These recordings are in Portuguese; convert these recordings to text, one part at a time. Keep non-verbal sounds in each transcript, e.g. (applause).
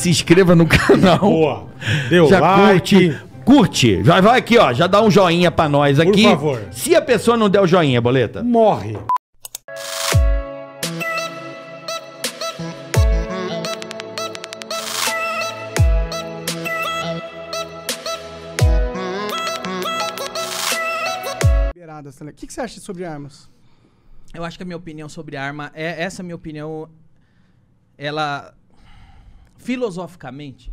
se inscreva no canal. Boa. Deu já like. Curte, curte. Vai, vai aqui, ó. Já dá um joinha pra nós aqui. Por favor. Se a pessoa não der o joinha, boleta. Morre. O que, que você acha sobre armas? Eu acho que a minha opinião sobre arma é essa minha opinião. Ela Filosoficamente,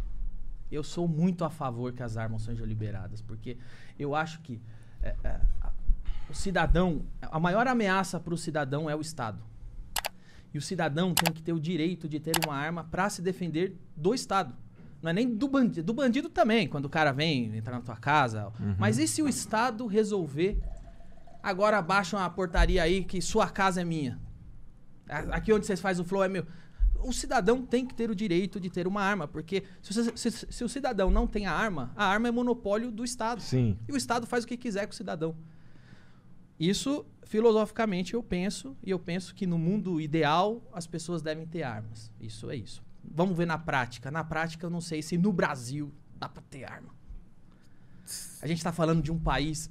eu sou muito a favor que as armas sejam liberadas, porque eu acho que é, é, o cidadão, a maior ameaça para o cidadão é o Estado. E o cidadão tem que ter o direito de ter uma arma para se defender do Estado. Não é nem do bandido, do bandido também, quando o cara vem entrar na tua casa. Uhum. Mas e se o Estado resolver agora baixa uma portaria aí que sua casa é minha? Aqui onde vocês fazem o flow é meu o cidadão tem que ter o direito de ter uma arma, porque se, o, se, se o cidadão não tem a arma, a arma é monopólio do Estado. Sim. E o Estado faz o que quiser com o cidadão. Isso, filosoficamente, eu penso, e eu penso que no mundo ideal as pessoas devem ter armas. Isso é isso. Vamos ver na prática. Na prática, eu não sei se no Brasil dá para ter arma. A gente está falando de um país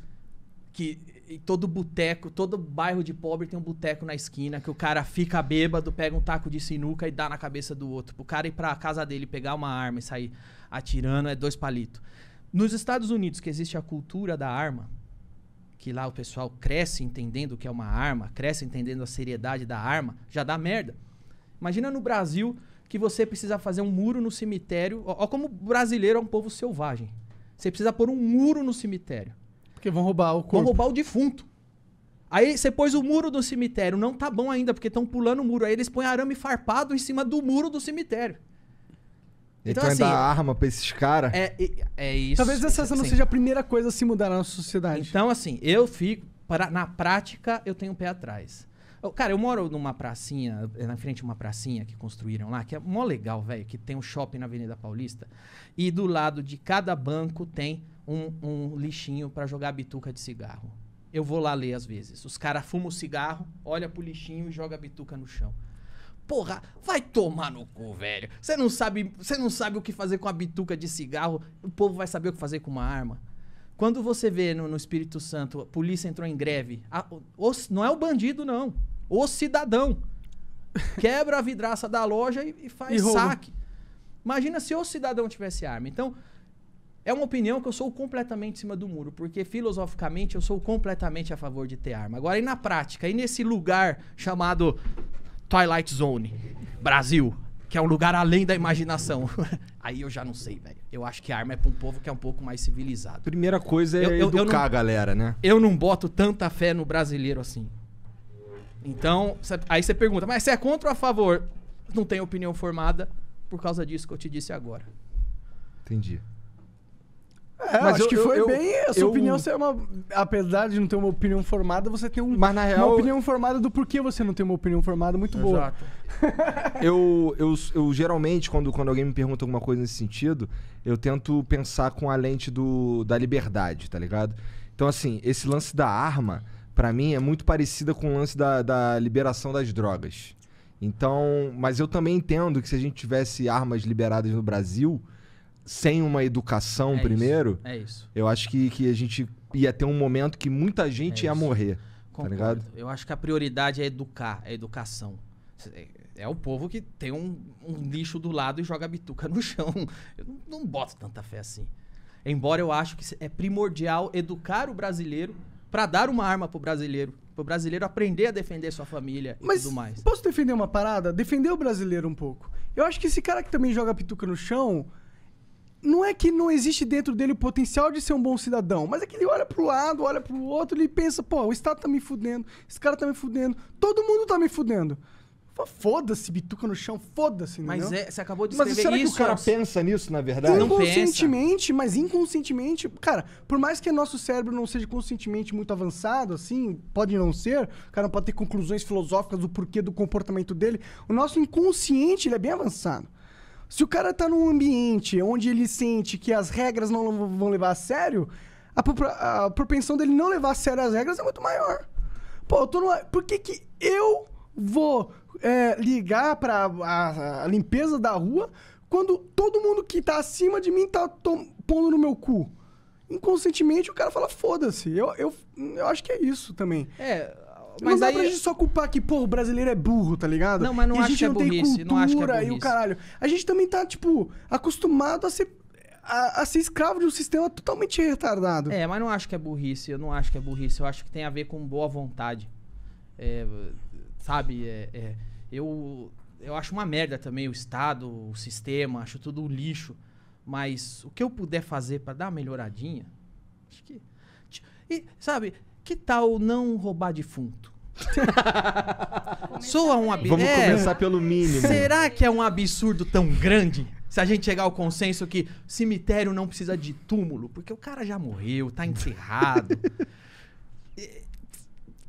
que e todo boteco, todo bairro de pobre tem um boteco na esquina que o cara fica bêbado, pega um taco de sinuca e dá na cabeça do outro. O cara ir pra casa dele, pegar uma arma e sair atirando é dois palitos. Nos Estados Unidos, que existe a cultura da arma, que lá o pessoal cresce entendendo o que é uma arma, cresce entendendo a seriedade da arma, já dá merda. Imagina no Brasil que você precisa fazer um muro no cemitério. Olha ó como brasileiro é um povo selvagem. Você precisa pôr um muro no cemitério. Porque vão roubar o corpo. Vão roubar o defunto. Aí você pôs o muro do cemitério. Não tá bom ainda, porque estão pulando o muro. Aí eles põem arame farpado em cima do muro do cemitério. Então, então assim, arma pra esses caras. É, é, é, isso. Talvez essa assim, não seja a primeira coisa a se mudar na nossa sociedade. Então, assim, eu fico. Pra, na prática, eu tenho o um pé atrás. Eu, cara, eu moro numa pracinha, na frente de uma pracinha que construíram lá, que é mó legal, velho, que tem um shopping na Avenida Paulista. E do lado de cada banco tem um, um lixinho para jogar bituca de cigarro. Eu vou lá ler às vezes. Os caras fumam o cigarro, olha pro lixinho e joga a bituca no chão. Porra, vai tomar no cu, velho. Você não sabe, você não sabe o que fazer com a bituca de cigarro. O povo vai saber o que fazer com uma arma. Quando você vê no, no Espírito Santo, a polícia entrou em greve, a, o, não é o bandido não, o cidadão (laughs) quebra a vidraça da loja e, e faz e saque. Imagina se o cidadão tivesse arma. Então, é uma opinião que eu sou completamente em cima do muro, porque filosoficamente eu sou completamente a favor de ter arma. Agora, e na prática, e nesse lugar chamado Twilight Zone, Brasil, que é um lugar além da imaginação. (laughs) Aí eu já não sei, velho. Eu acho que a arma é pra um povo que é um pouco mais civilizado. Primeira coisa é eu, eu, educar eu não, a galera, né? Eu não boto tanta fé no brasileiro assim. Então, aí você pergunta, mas você é contra ou a favor? Não tenho opinião formada por causa disso que eu te disse agora. Entendi. É, mas acho eu, que foi eu, bem. A sua eu, opinião é uma. Apesar de não ter uma opinião formada, você tem um, mas na real, uma opinião formada do porquê você não tem uma opinião formada muito boa. Exato. (laughs) eu, eu, eu geralmente, quando, quando alguém me pergunta alguma coisa nesse sentido, eu tento pensar com a lente do, da liberdade, tá ligado? Então, assim, esse lance da arma, para mim, é muito parecido com o lance da, da liberação das drogas. Então, mas eu também entendo que se a gente tivesse armas liberadas no Brasil, sem uma educação é primeiro, isso. É isso. eu acho que, que a gente ia ter um momento que muita gente é ia morrer. Tá ligado? Eu acho que a prioridade é educar, é educação. É, é o povo que tem um, um lixo do lado e joga bituca no chão. (laughs) Eu não, boto tanta fé assim. Embora eu acho que é primordial educar o brasileiro para dar uma arma pro brasileiro. Pro brasileiro aprender a defender sua família Mas e tudo mais. Posso defender uma parada? Defender o brasileiro um pouco. Eu acho que esse cara que também joga pituca no chão não é que não existe dentro dele o potencial de ser um bom cidadão, mas é que ele olha pro lado, olha pro outro, ele pensa, pô, o Estado tá me fudendo, esse cara tá me fudendo, todo mundo tá me fudendo. Foda-se, bituca no chão, foda-se, Mas é, você acabou de escrever mas será isso. que o cara pensa nisso, na verdade? Não inconscientemente, pensa. mas inconscientemente... Cara, por mais que nosso cérebro não seja conscientemente muito avançado, assim, pode não ser, o cara não pode ter conclusões filosóficas do porquê do comportamento dele, o nosso inconsciente, ele é bem avançado. Se o cara tá num ambiente onde ele sente que as regras não vão levar a sério, a, a propensão dele não levar a sério as regras é muito maior. Pô, eu tô numa... Por que que eu vou é, ligar pra a, a, limpeza da rua quando todo mundo que tá acima de mim tá pondo no meu cu? Inconscientemente o cara fala, foda-se. Eu, eu, eu acho que é isso também. É, mas não aí... dá pra gente só culpar que, pô, o brasileiro é burro, tá ligado? Não, mas não e acho a gente que é burrice, cultura não acho que é burrice. e o caralho. A gente também tá, tipo, acostumado a ser a, a, ser escravo de um sistema totalmente retardado. É, mas não acho que é burrice, eu não acho que é burrice, eu acho que tem a ver com boa vontade. É, sabe, é, é, eu, eu acho uma merda também o Estado, o sistema, acho tudo um lixo. Mas o que eu puder fazer para dar uma melhoradinha, acho que. E, sabe, que tal não roubar defunto? (laughs) Soa um absurdo. Vamos é, começar pelo mínimo. Será que é um absurdo tão grande? Se a gente chegar ao consenso que cemitério não precisa de túmulo, porque o cara já morreu, tá enterrado. (laughs)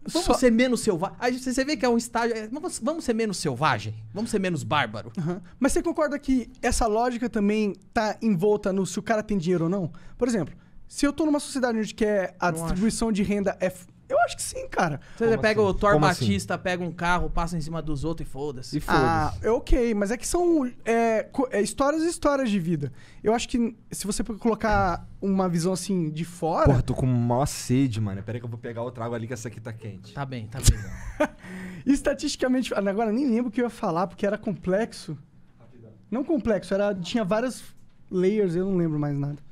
Vamos Só... ser menos selvagem. Você vê que é um estágio. É, vamos, ser menos selvagem. Vamos ser menos bárbaro. Uhum. Mas você concorda que essa lógica também tá envolta no se o cara tem dinheiro ou não? Por exemplo, se eu tô numa sociedade onde quer a distribuição de renda é. Eu acho que sim, cara. Você Como pega assim? o Thor Como assim? Batista, pega um carro, passa em cima dos outros e foda-se. E Ah, foda-se. é ok, mas é que são é, é, histórias e histórias de vida. Eu acho que se você colocar uma visão assim de fora. Porra, tô com maior sede, mano. Peraí que eu vou pegar outra água ali que essa aqui tá quente. Tá bem, tá bem. (laughs) Estatisticamente, ah, agora nem lembro o que eu ia falar, porque era complexo. Não complexo, era, tinha várias layers, eu não lembro mais nada.